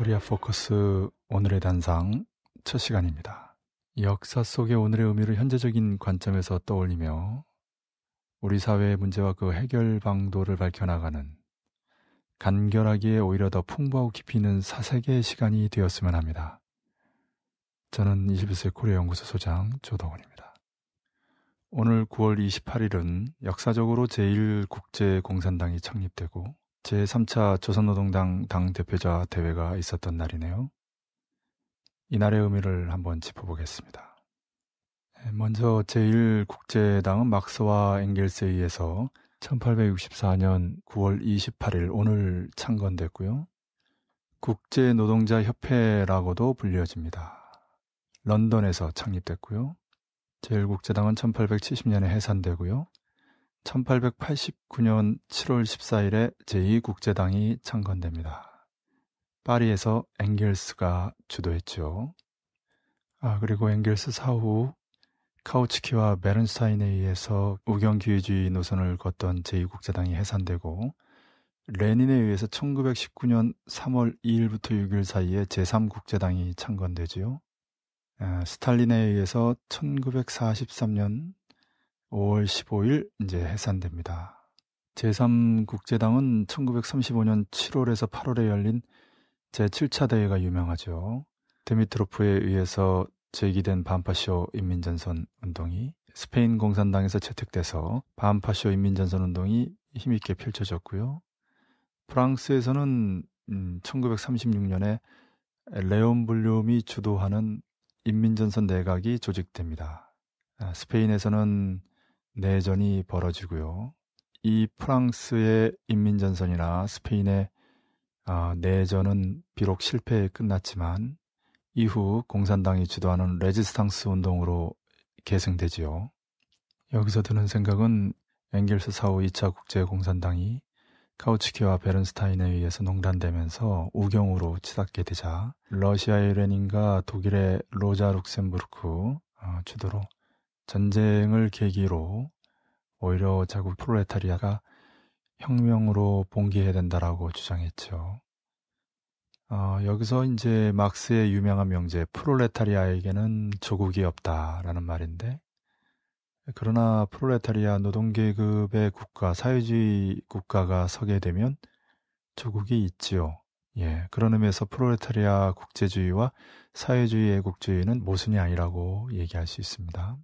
코리아 포커스 오늘의 단상 첫 시간입니다. 역사 속의 오늘의 의미를 현재적인 관점에서 떠올리며 우리 사회의 문제와 그 해결 방도를 밝혀나가는 간결하기에 오히려 더 풍부하고 깊이 있는 사색의 시간이 되었으면 합니다. 저는 21세 코리아 연구소 소장 조덕원입니다. 오늘 9월 28일은 역사적으로 제1국제공산당이 창립되고 제3차 조선노동당 당대표자 대회가 있었던 날이네요. 이날의 의미를 한번 짚어보겠습니다. 예, 먼저 제1국제당은 막스와 앵겔스에 의해서 1864년 9월 28일 오늘 창건됐고요. 국제노동자협회라고도 불려집니다. 런던에서 창립됐고요. 제1국제당은 1870년에 해산되고요. 1889년 7월 14일에 제2국제당이 창건됩니다. 파리에서 앵겔스가 주도했죠. 아, 그리고 앵겔스 사후 카우츠키와 베른스타인에 의해서 우경기회주의 노선을 걷던 제2국제당이 해산되고 레닌에 의해서 1919년 3월 2일부터 6일 사이에 제3국제당이 창건되지요. 아, 스탈린에 의해서 1943년 5월 15일 이제 해산됩니다. 제3국제당은 1935년 7월에서 8월에 열린 제7차 대회가 유명하죠. 데미트로프에 의해서 제기된 반파쇼 인민전선 운동이 스페인 공산당에서 채택돼서 반파쇼 인민전선 운동이 힘있게 펼쳐졌고요. 프랑스에서는 1936년에 음, 레온 블룸이 주도하는 인민전선 내각이 조직됩니다. 아, 스페인에서는 내전이 벌어지고요. 이 프랑스의 인민전선이나 스페인의 아, 내전은 비록 실패에 끝났지만 이후 공산당이 주도하는 레지스탕스 운동으로 계승되지요. 여기서 드는 생각은 앵겔스 사후 2차 국제공산당이 카우치키와 베른스타인에 의해서 농단되면서 우경으로 치닫게 되자 러시아의 레닌과 독일의 로자 룩셈부르크 아, 주도로 전쟁을 계기로 오히려 자국 프로레타리아가 혁명으로 봉기해야 된다라고 주장했죠. 어, 여기서 이제 막스의 유명한 명제 프롤레타리아에게는 조국이 없다라는 말인데 그러나 프롤레타리아 노동계급의 국가 사회주의 국가가 서게 되면 조국이 있지요. 예, 그런 의미에서 프롤레타리아 국제주의와 사회주의 애국주의는 모순이 아니라고 얘기할 수 있습니다.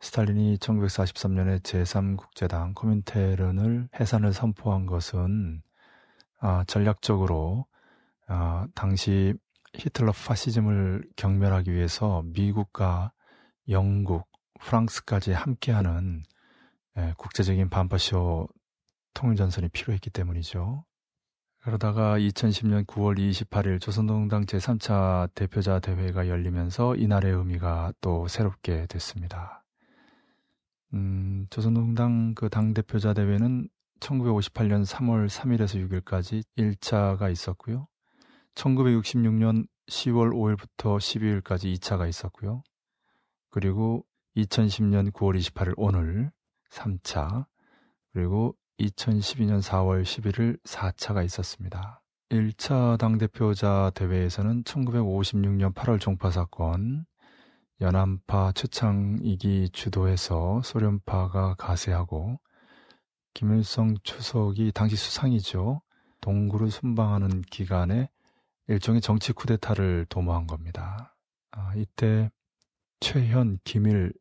스탈린이 1943년에 제3국제당 코민테른을 해산을 선포한 것은 아, 전략적으로 아, 당시 히틀러 파시즘을 경멸하기 위해서 미국과 영국, 프랑스까지 함께하는 예, 국제적인 반파쇼 통일전선이 필요했기 때문이죠. 그러다가 2010년 9월 28일 조선노동당 제3차 대표자 대회가 열리면서 이날의 의미가 또 새롭게 됐습니다. 음, 조선노당그 당대표자 대회는 1958년 3월 3일에서 6일까지 1차가 있었고요. 1966년 10월 5일부터 12일까지 2차가 있었고요. 그리고 2010년 9월 28일 오늘 3차, 그리고 2012년 4월 11일 4차가 있었습니다. 1차 당대표자 대회에서는 1956년 8월 종파 사건, 연안파 최창익이 주도해서 소련파가 가세하고 김일성 추석이 당시 수상이죠. 동구를 순방하는 기간에 일종의 정치 쿠데타를 도모한 겁니다. 아, 이때 최현, 김일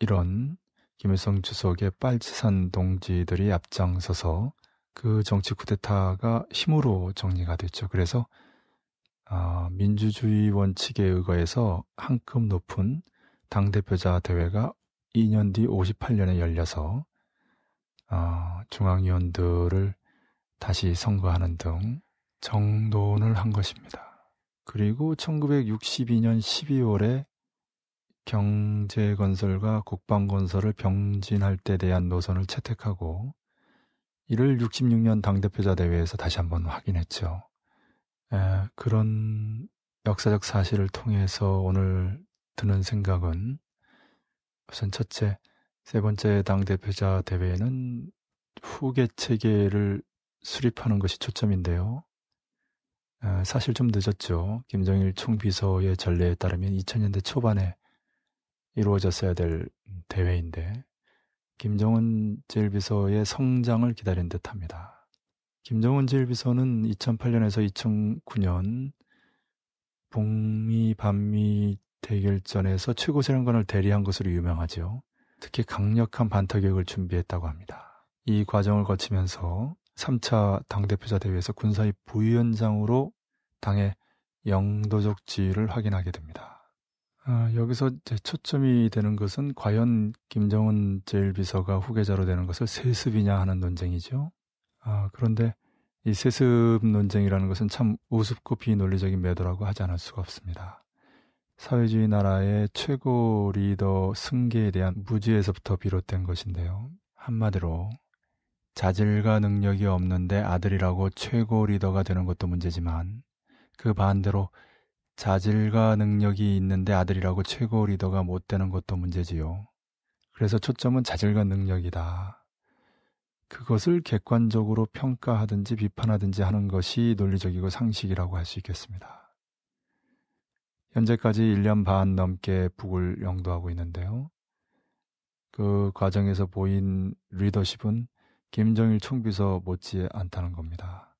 이런 김일성 주석의 빨치산 동지들이 앞장서서 그 정치 쿠데타가 힘으로 정리가 됐죠. 그래서 어, 민주주의 원칙에 의거해서 한급 높은 당대표자 대회가 2년 뒤 58년에 열려서 어, 중앙위원들을 다시 선거하는 등 정돈을 한 것입니다. 그리고 1962년 12월에 경제건설과 국방건설을 병진할 때 대한 노선을 채택하고 이를 66년 당대표자 대회에서 다시 한번 확인했죠. 에, 예, 그런 역사적 사실을 통해서 오늘 드는 생각은 우선 첫째, 세 번째 당대표자 대회에는 후계 체계를 수립하는 것이 초점인데요. 에, 예, 사실 좀 늦었죠. 김정일 총비서의 전례에 따르면 2000년대 초반에 이루어졌어야 될 대회인데 김정은 제일비서의 성장을 기다린 듯합니다. 김정은 제일비서는 2008년에서 2009년 북미 반미 대결전에서 최고 세령관을 대리한 것으로 유명하죠. 특히 강력한 반타격을 준비했다고 합니다. 이 과정을 거치면서 3차 당대표자 대회에서 군사의 부위원장으로 당의 영도적 지위를 확인하게 됩니다. 아, 여기서 제 초점이 되는 것은 과연 김정은 제일비서가 후계자로 되는 것을 세습이냐 하는 논쟁이죠. 아, 그런데 이 세습 논쟁이라는 것은 참 우습고 비논리적인 매도라고 하지 않을 수가 없습니다. 사회주의 나라의 최고 리더 승계에 대한 무지에서부터 비롯된 것인데요. 한마디로 자질과 능력이 없는데 아들이라고 최고 리더가 되는 것도 문제지만 그 반대로 자질과 능력이 있는데 아들이라고 최고 리더가 못 되는 것도 문제지요. 그래서 초점은 자질과 능력이다. 그것을 객관적으로 평가하든지 비판하든지 하는 것이 논리적이고 상식이라고 할 수 있겠습니다. 현재까지 1년 반 넘게 북을 영도하고 있는데요. 그 과정에서 보인 리더십은 김정일 총비서 못지 않다는 겁니다.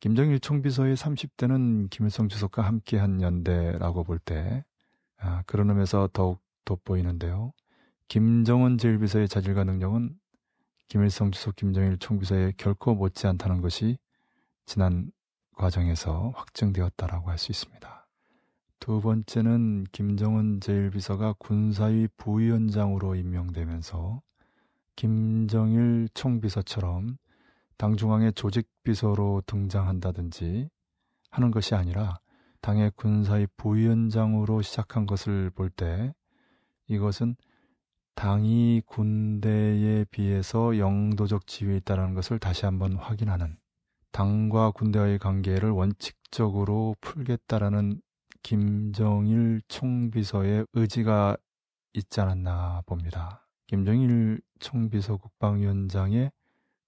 김정일 총비서의 30대는 김일성 주석과 함께한 연대라고 볼때 아, 그런 의미에서 더욱 돋보이는데요. 김정은 제일비서의 자질과 능력은 김일성 주석 김정일 총비서에 결코 못지 않다는 것이 지난 과정에서 확정되었다라고할 수 있습니다. 두 번째는 김정은 제1비서가 군사위 부위원장으로 임명되면서 김정일 총비서처럼 당 중앙의 조직비서로 등장한다든지 하는 것이 아니라 당의 군사위 부위원장으로 시작한 것을 볼 때 이것은 당이 군대에 비해서 영도적 지위에 있다는 것을 다시 한번 확인하는 당과 군대와의 관계를 원칙적으로 풀겠다라는 김정일 총비서의 의지가 있지 않았나 봅니다. 김정일 총비서 국방위원장의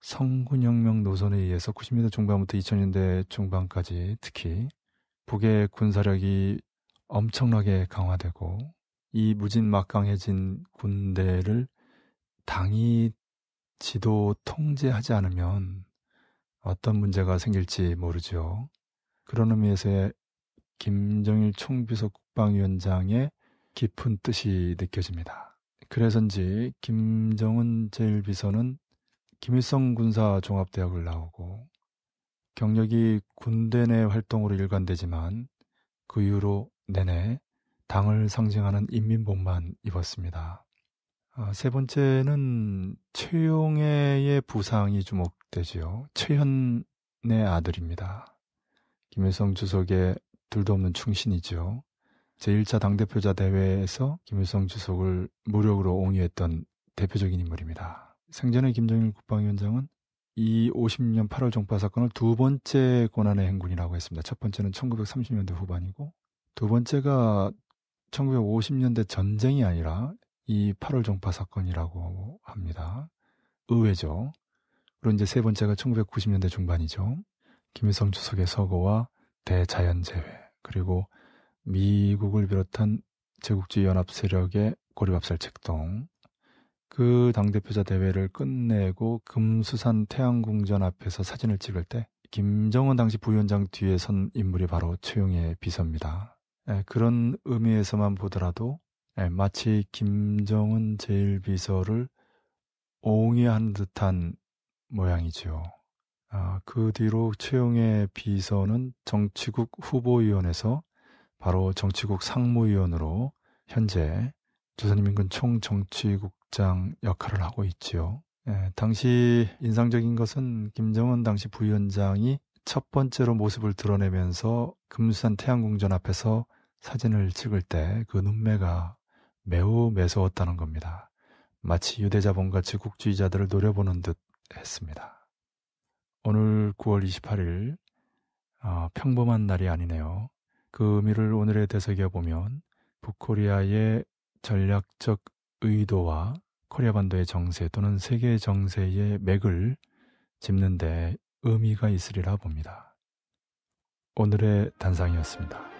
성군혁명 노선에 의해서 90년대 중반부터 2000년대 중반까지 특히 북의 군사력이 엄청나게 강화되고 이 무진막강해진 군대를 당이 지도 통제하지 않으면 어떤 문제가 생길지 모르죠. 그런 의미에서의 김정일 총비서 국방위원장의 깊은 뜻이 느껴집니다. 그래서인지 김정은 제1비서는 김일성 군사 종합대학을 나오고 경력이 군대 내 활동으로 일관되지만 그 이후로 내내 당을 상징하는 인민복만 입었습니다. 어, 세 번째는 최용해의 부상이 주목되지요. 최현의 아들입니다. 김일성 주석의 둘도 없는 충신이죠. 제1차 당대표자 대회에서 김일성 주석을 무력으로 옹유했던 대표적인 인물입니다. 생전에 김정일 국방위원장은 이 50년 8월 종파 사건을 두 번째 권한의 행군이라고 했습니다. 첫 번째는 1930년대 후반이고 두 번째가 1950년대 전쟁이 아니라 이 8월 종파 사건이라고 합니다. 의외죠. 그리고 이제 세 번째가 1990년대 중반이죠. 김일성 주석의 서거와 대자연재해 그리고 미국을 비롯한 제국주의 연합 세력의 고립압살 책동 그 당대표자 대회를 끝내고 금수산 태양궁전 앞에서 사진을 찍을 때 김정은 당시 부위원장 뒤에 선 인물이 바로 최용의 비서입니다. 예, 그런 의미에서만 보더라도 예, 마치 김정은 제1비서를 옹이한 듯한 모양이지요. 아, 그 뒤로 최용의 비서는 정치국 후보위원에서 바로 정치국 상무위원으로 현재 조선인민군 총정치국장 역할을 하고 있지요. 예, 당시 인상적인 것은 김정은 당시 부위원장이 첫 번째로 모습을 드러내면서 금수산 태양궁전 앞에서 사진을 찍을 때 그 눈매가 매우 매서웠다는 겁니다. 마치 유대자본과 제국주의자들을 노려보는 듯 했습니다. 오늘 9월 28일 아, 평범한 날이 아니네요. 그 의미를 오늘에 되새겨 보면 북코리아의 전략적 의도와 코리아 반도의 정세 또는 세계 정세의 맥을 짚는데 의미가 있으리라 봅니다. 오늘의 단상이었습니다.